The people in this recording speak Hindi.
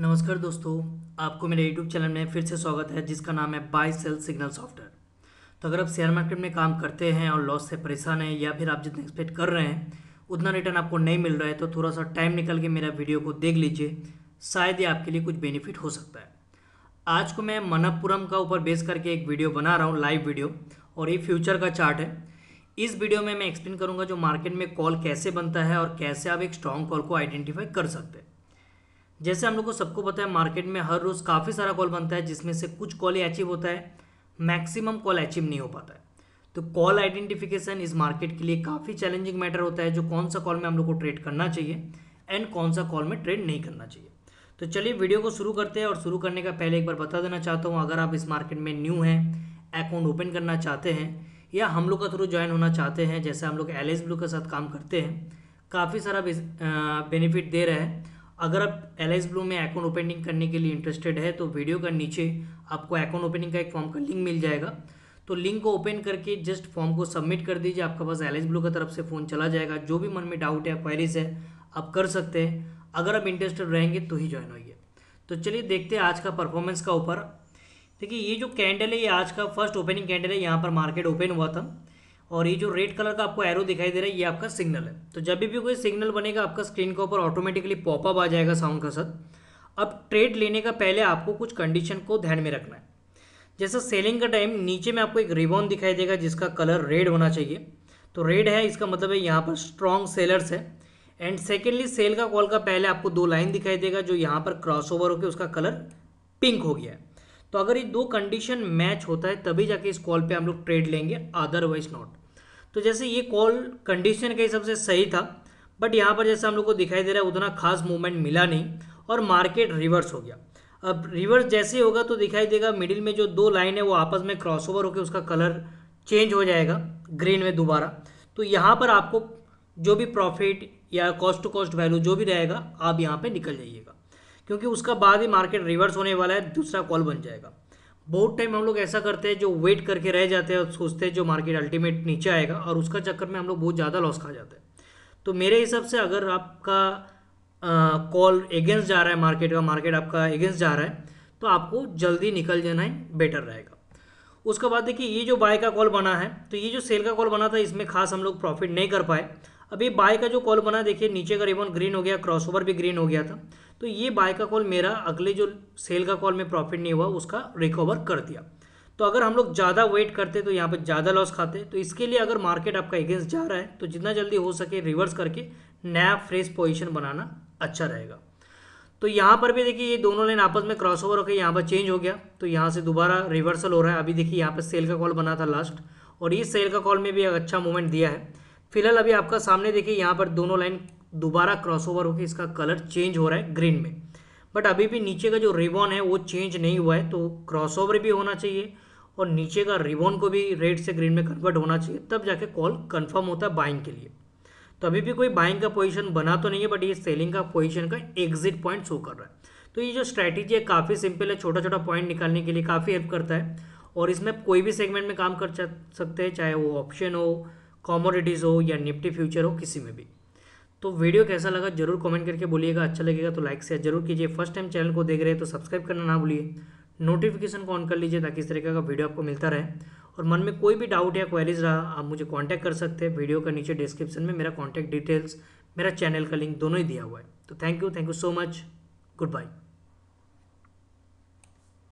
नमस्कार दोस्तों आपको मेरे यूट्यूब चैनल में फिर से स्वागत है जिसका नाम है बाय सेल सिग्नल सॉफ्टवेयर तो अगर आप शेयर मार्केट में काम करते हैं और लॉस से परेशान हैं या फिर आप जितना एक्सपेक्ट कर रहे हैं उतना रिटर्न आपको नहीं मिल रहा है तो थोड़ा सा टाइम निकल के मेरा वीडियो को देख लीजिए शायद ये आपके लिए कुछ बेनिफिट हो सकता है आज को मैं मनपुरम का ऊपर बेस करके एक वीडियो बना रहा हूँ लाइव वीडियो और ये फ्यूचर का चार्ट है इस वीडियो में मैं एक्सप्लेन करूँगा जो मार्केट में कॉल कैसे बनता है और कैसे आप एक स्ट्रॉन्ग कॉल को आइडेंटिफाई कर सकते हैं जैसे हम लोग को सबको पता है मार्केट में हर रोज़ काफ़ी सारा कॉल बनता है जिसमें से कुछ कॉल ही अचीव होता है मैक्सिमम कॉल अचीव नहीं हो पाता है तो कॉल आइडेंटिफिकेशन इस मार्केट के लिए काफ़ी चैलेंजिंग मैटर होता है जो कौन सा कॉल में हम लोग को ट्रेड करना चाहिए एंड कौन सा कॉल में ट्रेड नहीं करना चाहिए तो चलिए वीडियो को शुरू करते हैं और शुरू करने का पहले एक बार बता देना चाहता हूँ अगर आप इस मार्केट में न्यू हैं अकाउंट ओपन करना चाहते हैं या हम लोग का थ्रू ज्वाइन होना चाहते हैं जैसे हम लोग एल ब्लू के साथ काम करते हैं काफ़ी सारा बेनिफिट दे रहा है अगर आप एल एस ब्लू में अकाउंट ओपनिंग करने के लिए इंटरेस्टेड है तो वीडियो का नीचे आपको अकाउंट ओपनिंग का एक फॉर्म का लिंक मिल जाएगा तो लिंक को ओपन करके जस्ट फॉर्म को सबमिट कर दीजिए आपके पास एल एस ब्लू की तरफ से फ़ोन चला जाएगा जो भी मन में डाउट है क्वेरीज है आप कर सकते हैं अगर आप इंटरेस्टेड रहेंगे तो ही ज्वाइन होइए तो चलिए देखते हैं आज का परफॉर्मेंस का ऊपर देखिए ये जो कैंडल है ये आज का फर्स्ट ओपनिंग कैंडल है यहाँ पर मार्केट ओपन हुआ था और ये जो रेड कलर का आपको एरो दिखाई दे रहा है ये आपका सिग्नल है तो जब भी कोई सिग्नल बनेगा आपका स्क्रीन के ऊपर ऑटोमेटिकली पॉपअप आ जाएगा साउंड का साथ अब ट्रेड लेने का पहले आपको कुछ कंडीशन को ध्यान में रखना है जैसा सेलिंग का टाइम नीचे में आपको एक रिबॉन दिखाई देगा जिसका कलर रेड होना चाहिए तो रेड है इसका मतलब है यहाँ पर स्ट्रॉन्ग सेलर्स है एंड सेकेंडली सेल का कॉल का पहले आपको दो लाइन दिखाई देगा जो यहाँ पर क्रॉस ओवर होकर उसका कलर पिंक हो गया है तो अगर ये दो कंडीशन मैच होता है तभी जाके इस कॉल पे हम लोग ट्रेड लेंगे अदरवाइज नॉट तो जैसे ये कॉल कंडीशन के हिसाब से सही था बट यहाँ पर जैसे हम लोग को दिखाई दे रहा है उतना खास मूवमेंट मिला नहीं और मार्केट रिवर्स हो गया अब रिवर्स जैसे होगा तो दिखाई देगा मिडिल में जो दो लाइन है वो आपस में क्रॉस ओवर होकर उसका कलर चेंज हो जाएगा ग्रीन में दोबारा तो यहाँ पर आपको जो भी प्रॉफिट या कॉस्ट टू कॉस्ट वैल्यू जो भी रहेगा आप यहाँ पर निकल जाइएगा क्योंकि उसका बाद ही मार्केट रिवर्स होने वाला है दूसरा कॉल बन जाएगा बहुत टाइम हम लोग ऐसा करते हैं जो वेट करके रह जाते हैं और सोचते हैं जो मार्केट अल्टीमेट नीचे आएगा और उसका चक्कर में हम लोग बहुत ज़्यादा लॉस खा जाते हैं तो मेरे हिसाब से अगर आपका कॉल एगेंस्ट जा रहा है मार्केट का मार्केट आपका एगेंस्ट जा रहा है तो आपको जल्दी निकल जाना ही बेटर रहेगा उसके बाद देखिए ये जो बाय का कॉल बना है तो ये जो सेल का कॉल बना था इसमें खास हम लोग प्रॉफिट नहीं कर पाए अभी बाय का जो कॉल बना देखिए नीचे का रिबन ग्रीन हो गया क्रॉसओवर भी ग्रीन हो गया था तो ये बाय का कॉल मेरा अगले जो सेल का कॉल में प्रॉफिट नहीं हुआ उसका रिकवर कर दिया तो अगर हम लोग ज़्यादा वेट करते तो यहाँ पर ज़्यादा लॉस खाते तो इसके लिए अगर मार्केट आपका अगेंस्ट जा रहा है तो जितना जल्दी हो सके रिवर्स करके नया फ्रेश पोजिशन बनाना अच्छा रहेगा तो यहाँ पर भी देखिए ये दोनों लाइन आपस में क्रॉस ओवर होकर यहाँ पर चेंज हो गया तो यहाँ से दोबारा रिवर्सल हो रहा है अभी देखिए यहाँ पर सेल का कॉल बना था लास्ट और ये सेल का कॉल में भी अच्छा मूवमेंट दिया है फिलहाल अभी आपका सामने देखिए यहाँ पर दोनों लाइन दोबारा क्रॉसओवर होकर इसका कलर चेंज हो रहा है ग्रीन में बट अभी भी नीचे का जो रिबॉन है वो चेंज नहीं हुआ है तो क्रॉसओवर भी होना चाहिए और नीचे का रिबॉन को भी रेड से ग्रीन में कन्वर्ट होना चाहिए तब जाके कॉल कन्फर्म होता है बाइंग के लिए तो अभी भी कोई बाइंग का पोजीशन बना तो नहीं है बट ये सेलिंग का पोजीशन का एग्जिट पॉइंट शो कर रहा है तो ये जो स्ट्रैटेजी है काफ़ी सिंपल है छोटा छोटा पॉइंट निकालने के लिए काफ़ी हेल्प करता है और इसमें कोई भी सेगमेंट में काम कर सकते हैं चाहे वो ऑप्शन हो कॉमोडिटीज़ हो या निफ्टी फ्यूचर हो किसी में भी तो वीडियो कैसा लगा जरूर कमेंट करके बोलिएगा अच्छा लगेगा तो लाइक शेयर जरूर कीजिए फर्स्ट टाइम चैनल को देख रहे हैं तो सब्सक्राइब करना ना भूलिए नोटिफिकेशन को ऑन कर लीजिए ताकि इस तरीके का वीडियो आपको मिलता रहे और मन में कोई भी डाउट या क्वेरीज रहा आप मुझे कॉन्टैक्ट कर सकते हैं वीडियो का नीचे डिस्क्रिप्शन में मेरा कॉन्टैक्ट डिटेल्स मेरा चैनल का लिंक दोनों ही दिया हुआ है तो thank you thank you so much good bye